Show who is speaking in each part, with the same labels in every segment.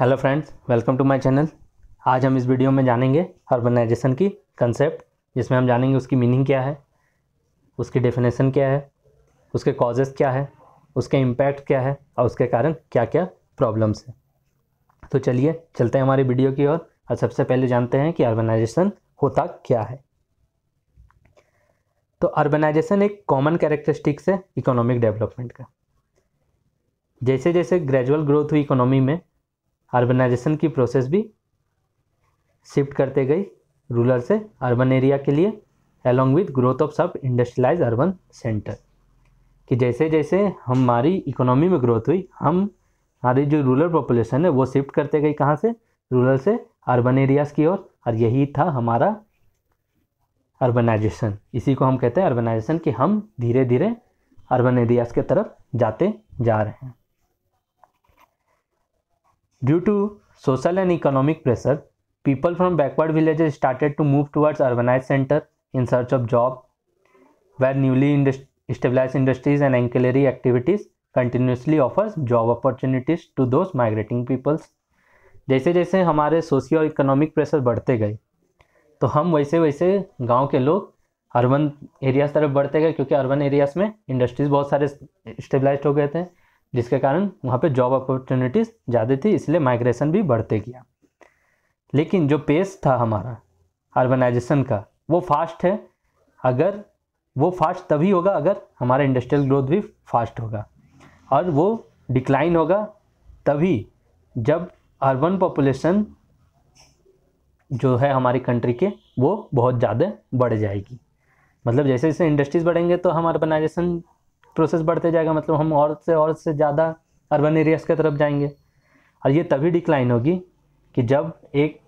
Speaker 1: hello friends welcome to my channel आज हम इस वीडियो में जानेंगे अर्बनाइजेशन की कंसेप्ट जिसमें हम जानेंगे उसकी मीनिंग क्या है उसकी डेफिनेशन क्या है उसके कॉजेस क्या है उसके इम्पैक्ट क्या है और उसके कारण क्या क्या प्रॉब्लम्स हैं तो चलिए चलते हैं हमारी वीडियो की ओर और, और सबसे पहले जानते हैं कि अर्बनाइजेशन होता क्या है तो अर्बनाइजेशन एक कॉमन कैरेक्टरिस्टिक्स है इकोनॉमिक डेवलपमेंट का जैसे जैसे ग्रेजुअल ग्रोथ हुई इकोनॉमी में अर्बनाइजेशन की प्रोसेस भी शिफ्ट करते गई रूरल से अर्बन एरिया के लिए along विथ ग्रोथ ऑफ़ सब इंडस्ट्रियलाइज अर्बन सेंटर कि जैसे जैसे हमारी इकोनॉमी में ग्रोथ हुई हम हमारी जो रूरल पॉपुलेशन है वो शिफ्ट करते गई कहाँ से रूरल से अर्बन एरियाज़ की ओर और, और यही था हमारा अर्बनाइजेशन इसी को हम कहते हैं अर्बनाइजेशन कि हम धीरे धीरे अर्बन एरियाज़ के तरफ जाते जा रहे हैं Due to social and economic pressure, people from backward villages started to move towards urbanized center in search of job where newly industri stabilized industries and ancillary activities continuously offers job opportunities to those migrating peoples जैसे जैसे हमारे socio economic pressure बढ़ते गए तो हम वैसे वैसे गांव के लोग अर्बन एरियाज तरफ बढ़ते गए क्योंकि अर्बन एरियाज में इंडस्ट्रीज बहुत सारे स्टेबलाइज हो गए थे जिसके कारण वहाँ पे जॉब अपॉर्चुनिटीज़ ज़्यादा थी इसलिए माइग्रेशन भी बढ़ते गया लेकिन जो पेस था हमारा अर्बनाइजेशन का वो फास्ट है अगर वो फास्ट तभी होगा अगर हमारा इंडस्ट्रियल ग्रोथ भी फास्ट होगा और वो डिक्लाइन होगा तभी जब अर्बन पॉपुलेशन जो है हमारी कंट्री के वो बहुत ज़्यादा बढ़ जाएगी मतलब जैसे जैसे इंडस्ट्रीज़ बढ़ेंगे तो हम अर्बनाइजेशन प्रोसेस बढ़ते जाएगा मतलब हम और से और से ज़्यादा अर्बन एरियाज़ की तरफ जाएंगे और ये तभी डिक्लाइन होगी कि जब एक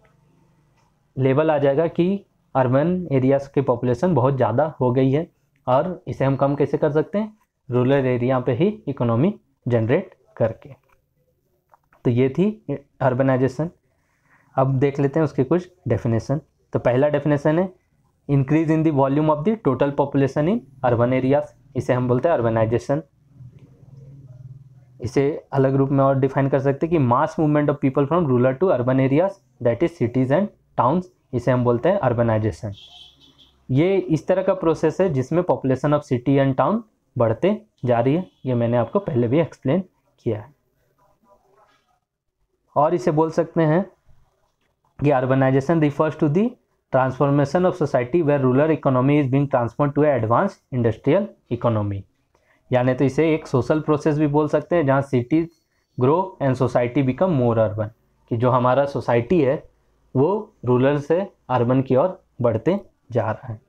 Speaker 1: लेवल आ जाएगा कि अर्बन एरियाज़ की पॉपुलेशन बहुत ज़्यादा हो गई है और इसे हम कम कैसे कर सकते हैं रूरल एरिया पे ही इकोनॉमी जनरेट करके तो ये थी अर्बनाइजेशन अब देख लेते हैं उसके कुछ डेफिनेशन तो पहला डेफिनेशन है increase in volume volume of the total population in urban areas इसे हम बोलते हैं अर्बनाइजेशन इसे अलग रूप में और डिफाइन कर सकते हैं कि mass movement of people from rural to urban areas that is cities and towns इसे हम बोलते हैं अर्बनाइजेशन ये इस तरह का प्रोसेस है जिसमें population of city and town बढ़ते जा रही है ये मैंने आपको पहले भी एक्सप्लेन किया है और इसे बोल सकते हैं कि urbanisation refers to the transformation of society where rural economy is being transform to advance industrial economy यानी तो इसे एक सोशल प्रोसेस भी बोल सकते हैं जहाँ cities grow and society become more urban कि जो हमारा सोसाइटी है वो रूरल से अर्बन की ओर बढ़ते जा रहा है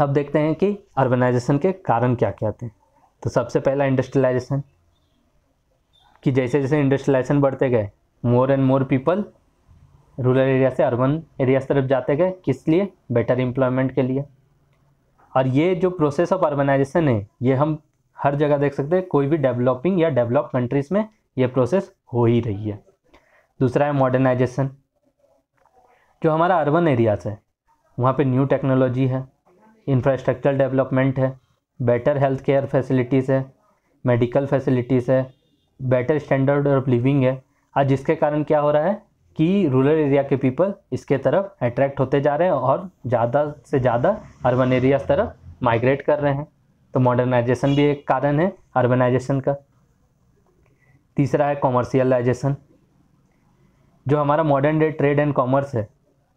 Speaker 1: अब देखते हैं कि अर्बनाइजेशन के कारण क्या क्या थे तो सबसे पहला इंडस्ट्रियलाइजेशन कि जैसे जैसे इंडस्ट्रियलाइजेशन बढ़ते गए more and more people rural area से अर्बन एरियाज तरफ जाते गए किस लिए बेटर एम्प्लॉयमेंट के लिए और ये जो प्रोसेस ऑफ अर्बनाइजेशन है ये हम हर जगह देख सकते हैं कोई भी डेवलपिंग या डेवलप कंट्रीज में ये प्रोसेस हो ही रही है दूसरा है मॉडर्नाइजेशन जो हमारा अर्बन एरियाज है वहाँ पे न्यू टेक्नोलॉजी है इंफ्रास्ट्रक्चर डेवलपमेंट है बेटर हेल्थ केयर फैसिलिटीज़ है मेडिकल फैसिलिटीज़ है बेटर स्टैंडर्ड ऑफ लिविंग है और जिसके कारण क्या हो रहा है कि रूरल एरिया के पीपल इसके तरफ अट्रैक्ट होते जा रहे हैं और ज़्यादा से ज़्यादा अर्बन एरियाज तरफ माइग्रेट कर रहे हैं तो मॉडर्नाइजेशन भी एक कारण है अर्बनाइजेशन का तीसरा है कॉमर्शियलाइजेशन जो हमारा modern day trade and commerce है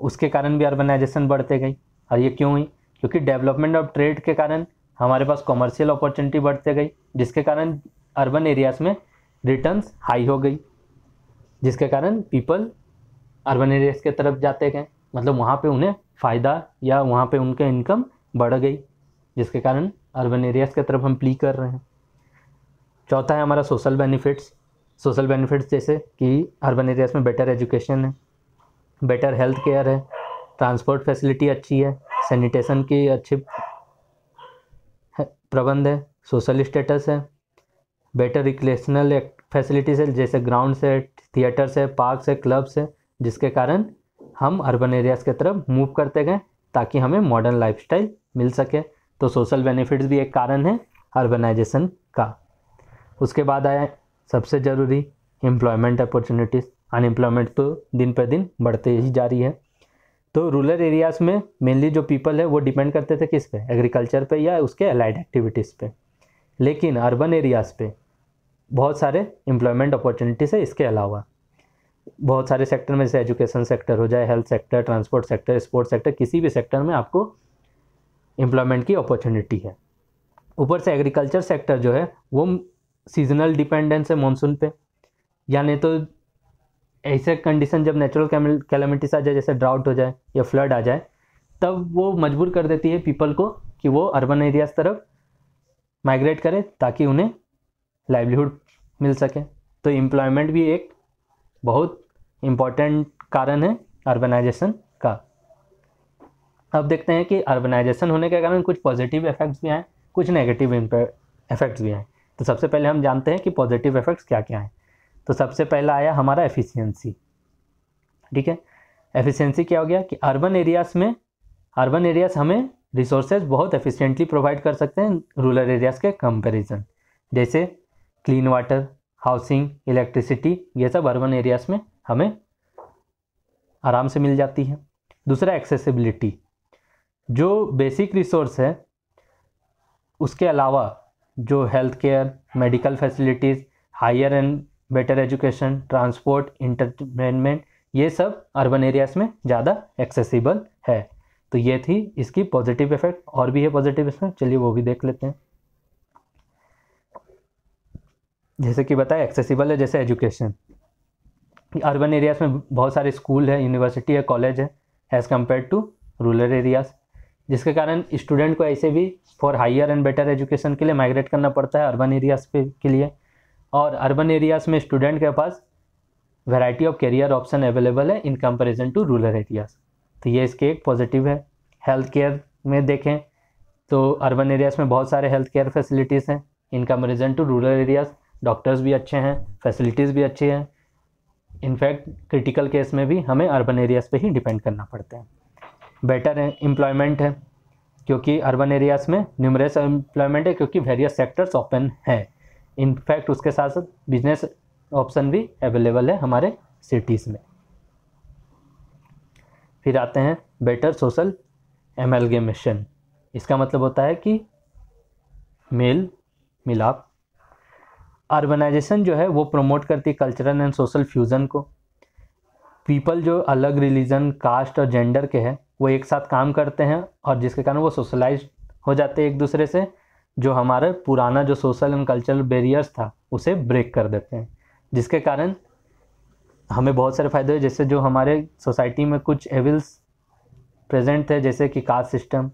Speaker 1: उसके कारण भी अर्बनाइजेशन बढ़ते गई और ये क्यों हुई क्योंकि डेवलपमेंट ऑफ ट्रेड के कारण हमारे पास कॉमर्शियल अपॉर्चुनिटी बढ़ते गई जिसके कारण अर्बन एरियाज़ में रिटर्न्स हाई हो गई जिसके कारण पीपल अर्बन एरियाज़ के तरफ जाते गए मतलब वहाँ पे उन्हें फ़ायदा या वहाँ पे उनके इनकम बढ़ गई जिसके कारण अर्बन एरियाज़ के तरफ हम प्ली कर रहे हैं चौथा है हमारा सोशल बेनिफिट्स सोशल बेनिफिट्स जैसे कि अर्बन एरियाज़ में बेटर एजुकेशन है बेटर हेल्थ केयर है ट्रांसपोर्ट फैसिलिटी अच्छी है सैनिटेशन की अच्छी प्रबंध है सोशल स्टेटस है बेटर रिक्रेशनल फैसिलिटीज़ है जैसे ग्राउंड्स है थिएटर्स है पार्क्स है क्लब्स है जिसके कारण हम अर्बन एरियाज़ की तरफ मूव करते गए ताकि हमें मॉडर्न लाइफस्टाइल मिल सके तो सोशल बेनिफिट्स भी एक कारण है अर्बनाइजेशन का उसके बाद आया सबसे ज़रूरी एम्प्लॉयमेंट अपॉर्चुनिटीज़ अनएम्प्लॉयमेंट तो दिन पर दिन बढ़ते ही जा रही है तो रूरल एरियाज़ में मेनली जो पीपल है वो डिपेंड करते थे किस पे एग्रीकल्चर पे या उसके अलाइड एक्टिविटीज़ पे लेकिन अर्बन एरियाज़ पे बहुत सारे एम्प्लॉयमेंट अपॉर्चुनिटीज़ है इसके अलावा बहुत सारे सेक्टर में जैसे एजुकेशन सेक्टर हो जाए health sector transport sector sports sector किसी भी सेक्टर में आपको एम्प्लॉयमेंट की अपॉर्चुनिटी है ऊपर से एग्रीकल्चर सेक्टर जो है वो सीजनल डिपेंडेंस है मानसून पे यानी तो ऐसे कंडीशन जब नेचुरल कैलमिटीज आ जाए जैसे ड्राउट हो जाए या फ्लड आ जाए तब वो मजबूर कर देती है पीपल को कि वो अर्बन एरियाज तरफ माइग्रेट करें ताकि उन्हें लाइवलीहुड मिल सके तो एम्प्लॉयमेंट भी एक बहुत इम्पॉर्टेंट कारण है अर्बनाइजेशन का अब देखते हैं कि अर्बनाइजेशन होने के कारण कुछ पॉजिटिव इफेक्ट्स भी आए कुछ नेगेटिव इफेक्ट्स भी आए तो सबसे पहले हम जानते हैं कि पॉजिटिव इफेक्ट्स क्या क्या हैं तो सबसे पहला आया हमारा एफिशिएंसी ठीक है एफिशिएंसी क्या हो गया कि अर्बन एरियाज़ में अर्बन एरियाज़ हमें रिसोर्सेज बहुत एफिशिएंटली प्रोवाइड कर सकते हैं रूरल एरियाज़ के कंपैरिजन जैसे क्लीन वाटर हाउसिंग इलेक्ट्रिसिटी ये सब अर्बन एरियाज़ में हमें आराम से मिल जाती है दूसरा एक्सेसिबिलिटी जो बेसिक रिसोर्स है उसके अलावा जो health care medical facilities higher and better education transport entertainment ये सब अर्बन एरियाज़ में ज़्यादा एक्सेसिबल है तो ये थी इसकी पॉजिटिव इफेक्ट और भी है पॉजिटिव इसमें चलिए वो भी देख लेते हैं जैसे कि बताया एक्सेसिबल है जैसे एजुकेशन अर्बन एरियाज़ में बहुत सारे स्कूल है यूनिवर्सिटी है कॉलेज है as compare to rural areas जिसके कारण स्टूडेंट को ऐसे भी for higher and better education के लिए माइग्रेट करना पड़ता है अर्बन एरियाज़ पे के लिए और अर्बन एरियाज़ में स्टूडेंट के पास variety of career option available है in comparison to rural areas तो ये इसके एक पॉजिटिव है हेल्थ केयर में देखें तो अर्बन एरियाज़ में बहुत सारे हेल्थ केयर फैसिलिटीज़ हैं in comparison to rural areas doctors भी अच्छे हैं फैसिलिटीज़ भी अच्छी हैं इनफैक्ट क्रिटिकल केस में भी हमें अर्बन एरियाज़ पे ही डिपेंड करना पड़ता है बेटर एम्प्लॉयमेंट है क्योंकि अर्बन एरियाज़ में न्यूमरस एम्प्लॉयमेंट है क्योंकि वेरियस सेक्टर्स ओपन हैं इनफैक्ट उसके साथ साथ बिजनेस ऑप्शन भी अवेलेबल है हमारे सिटीज़ में फिर आते हैं बेटर सोशल एमलगेमेशन इसका मतलब होता है कि मेल मिलाप अर्बनाइजेशन जो है वो प्रमोट करती है कल्चरल एंड सोशल फ्यूज़न को पीपल जो अलग रिलीजन कास्ट और जेंडर के हैं वो एक साथ काम करते हैं और जिसके कारण वो सोशलाइज हो जाते हैं एक दूसरे से जो हमारे पुराना जो सोशल एंड कल्चरल बेरियर्स था उसे ब्रेक कर देते हैं जिसके कारण हमें बहुत सारे फ़ायदे हुए जैसे जो हमारे सोसाइटी में कुछ एविल्स प्रेजेंट थे जैसे कि कास्ट सिस्टम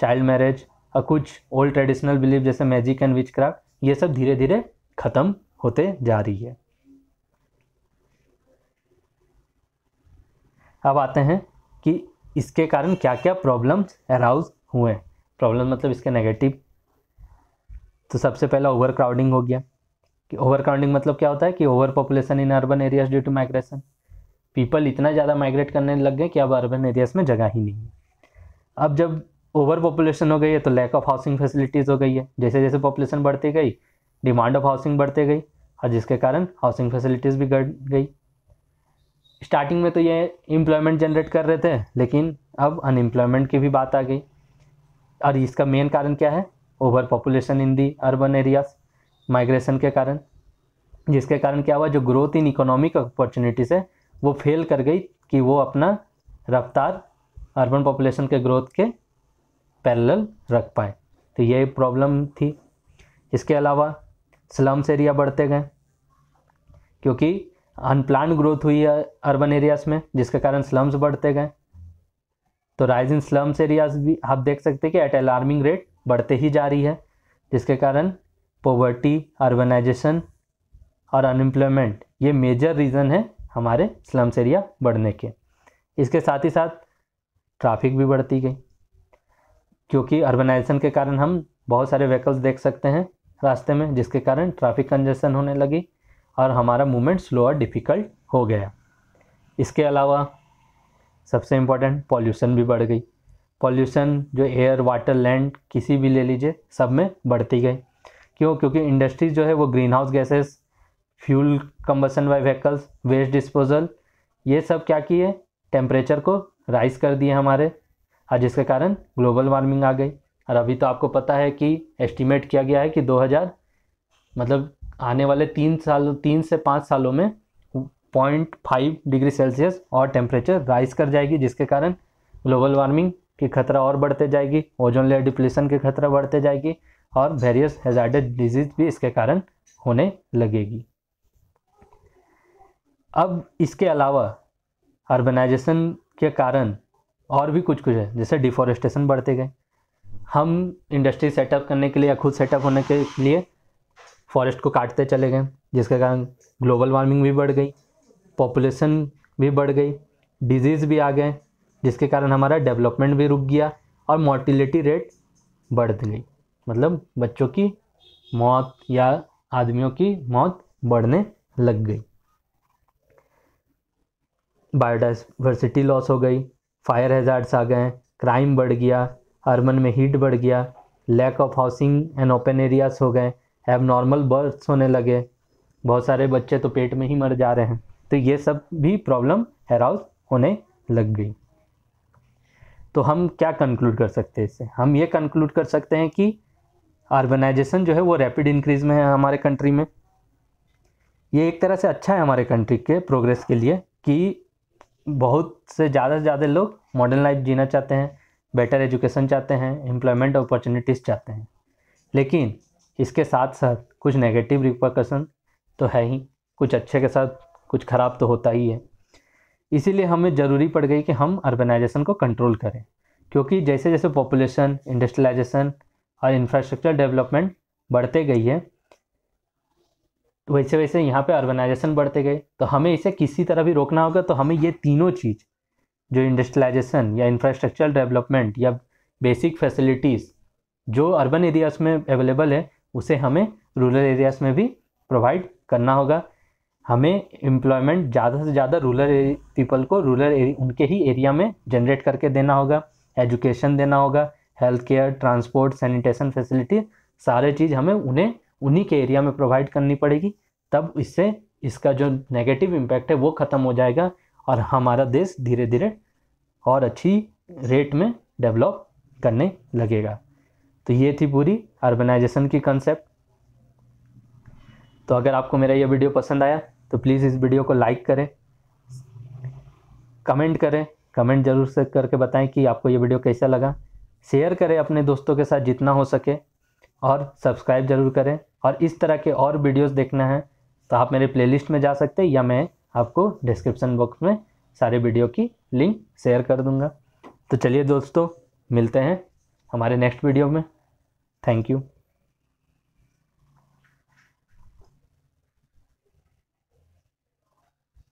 Speaker 1: चाइल्ड मैरिज और कुछ ओल्ड ट्रेडिशनल बिलीफ जैसे मैजिक एंड विच क्राफ्ट ये सब धीरे धीरे ख़त्म होते जा रही है अब आते हैं कि इसके कारण क्या क्या प्रॉब्लम्स अराउज हुए प्रॉब्लम मतलब इसके नेगेटिव तो सबसे पहला ओवर क्राउडिंग हो गया कि ओवर क्राउडिंग मतलब क्या होता है कि overpopulation in urban areas due to migration people इतना ज़्यादा माइग्रेट करने लग गए कि अब अर्बन एरियाज में जगह ही नहीं है अब जब ओवर पॉपुलेशन हो गई है तो लैक ऑफ हाउसिंग फैसिलिटीज़ हो गई है जैसे जैसे पॉपुलेशन बढ़ती गई डिमांड ऑफ हाउसिंग बढ़ती गई और जिसके कारण हाउसिंग फैसिलिटीज़ भी घट गई स्टार्टिंग में तो ये एम्प्लॉयमेंट जनरेट कर रहे थे लेकिन अब अनएम्प्लॉयमेंट की भी बात आ गई और इसका मेन कारण क्या है overpopulation in the urban areas migration के कारण जिसके कारण क्या हुआ जो ग्रोथ इन इकोनॉमिक अपॉर्चुनिटीज़ है वो फेल कर गई कि वो अपना रफ्तार अर्बन पॉपुलेशन के ग्रोथ के पैरेलल रख पाएँ तो ये प्रॉब्लम थी इसके अलावा स्लम्स एरिया बढ़ते गए क्योंकि अनप्लान ग्रोथ हुई है अर्बन एरियाज़ में जिसके कारण स्लम्स बढ़ते गए तो राइज इन स्लम्स एरियाज़ भी आप देख सकते हैं कि एट अलार्मिंग रेट बढ़ते ही जा रही है जिसके कारण पोवर्टी अर्बनाइजेशन और अनएम्प्लॉयमेंट ये मेजर रीज़न है हमारे स्लम्स एरिया बढ़ने के इसके साथ ही साथ ट्रैफिक भी बढ़ती गई क्योंकि अर्बनाइजेशन के कारण हम बहुत सारे व्हीकल्स देख सकते हैं रास्ते में जिसके कारण ट्रैफिक कंजेशन होने लगी और हमारा मूवमेंट स्लो और डिफ़िकल्ट हो गया इसके अलावा सबसे इम्पोर्टेंट पॉल्यूशन भी बढ़ गई पॉल्यूशन जो एयर वाटर लैंड किसी भी ले लीजिए सब में बढ़ती गई क्यों क्योंकि इंडस्ट्रीज जो है वो green house gases fuel combustion by vehicles waste disposal ये सब क्या किए टेम्परेचर को राइज कर दिए हमारे और हाँ, जिसके कारण ग्लोबल वार्मिंग आ गई और अभी तो आपको पता है कि एस्टिमेट किया गया है कि 2000 मतलब आने वाले तीन साल तीन से पाँच सालों में पॉइंट फाइव डिग्री सेल्सियस और टेम्परेचर राइज कर जाएगी जिसके कारण ग्लोबल वार्मिंग की खतरा और बढ़ते जाएगी ओजोन लेयर डिप्लेशन की खतरा बढ़ते जाएगी और वेरियस हेजार्डेड डिजीज भी इसके कारण होने लगेगी अब इसके अलावा अर्बनाइजेशन के कारण और भी कुछ कुछ है जैसे डिफॉरेस्टेशन बढ़ते गए हम इंडस्ट्री सेटअप करने के लिए या खुद सेटअप होने के लिए फॉरेस्ट को काटते चले गए जिसके कारण ग्लोबल वार्मिंग भी बढ़ गई पॉपुलेशन भी बढ़ गई डिजीज़ भी आ गए जिसके कारण हमारा डेवलपमेंट भी रुक गया और मोर्टिलिटी रेट बढ़ गई मतलब बच्चों की मौत या आदमियों की मौत बढ़ने लग गई बायोडाइवर्सिटी लॉस हो गई फायर हैज़ार्ड्स आ गए क्राइम बढ़ गया अर्बन में हीट बढ़ गया lack of housing and open areas हो गए एब नॉर्मल बर्थ्स होने लगे बहुत सारे बच्चे तो पेट में ही मर जा रहे हैं तो ये सब भी प्रॉब्लम हेराउस होने लग गई तो हम क्या कंक्लूड कर सकते हैं इससे हम ये कंक्लूड कर सकते हैं कि अर्बनाइजेशन जो है वो रैपिड इंक्रीज़ में है हमारे कंट्री में ये एक तरह से अच्छा है हमारे कंट्री के प्रोग्रेस के लिए कि बहुत से ज़्यादा से ज़्यादा लोग मॉडर्न लाइफ जीना चाहते हैं बेटर एजुकेशन चाहते हैं एम्प्लॉयमेंट अपॉर्चुनिटीज़ चाहते हैं लेकिन इसके साथ साथ कुछ नेगेटिव रिपरकसन तो है ही कुछ अच्छे के साथ कुछ ख़राब तो होता ही है इसीलिए हमें ज़रूरी पड़ गई कि हम अर्बनाइजेशन को कंट्रोल करें क्योंकि जैसे जैसे पॉपुलेशन इंडस्ट्रियलाइजेशन और इंफ्रास्ट्रक्चर डेवलपमेंट बढ़ते गई है तो वैसे वैसे यहाँ पे अर्बनाइजेशन बढ़ते गए तो हमें इसे किसी तरह भी रोकना होगा तो हमें ये तीनों चीज़ जो इंडस्ट्रियलाइजेशन या इंफ्रास्ट्रक्चर डेवलपमेंट या बेसिक फैसिलिटीज़ जो अर्बन एरियाज़ में अवेलेबल है उसे हमें रूरल एरियाज़ में भी प्रोवाइड करना होगा हमें एम्प्लॉयमेंट ज़्यादा से ज़्यादा रूरल पीपल को रूरल उनके ही एरिया में जनरेट करके देना होगा एजुकेशन देना होगा health care transport sanitation facility सारे चीज़ हमें उन्हें उन्हीं के एरिया में प्रोवाइड करनी पड़ेगी तब इससे इसका जो नेगेटिव इम्पैक्ट है वो ख़त्म हो जाएगा और हमारा देश धीरे धीरे और अच्छी रेट में डेवलप करने लगेगा तो ये थी पूरी अर्बनाइजेशन की कंसेप्ट तो अगर आपको मेरा ये वीडियो पसंद आया तो प्लीज़ इस वीडियो को लाइक करें कमेंट करें कमेंट ज़रूर से करके बताएं कि आपको ये वीडियो कैसा लगा शेयर करें अपने दोस्तों के साथ जितना हो सके और सब्सक्राइब जरूर करें और इस तरह के और वीडियोस देखना है तो आप मेरे प्लेलिस्ट में जा सकते हैं या मैं आपको डिस्क्रिप्शन बॉक्स में सारे वीडियो की लिंक शेयर कर दूँगा तो चलिए दोस्तों मिलते हैं हमारे नेक्स्ट वीडियो में थैंक यू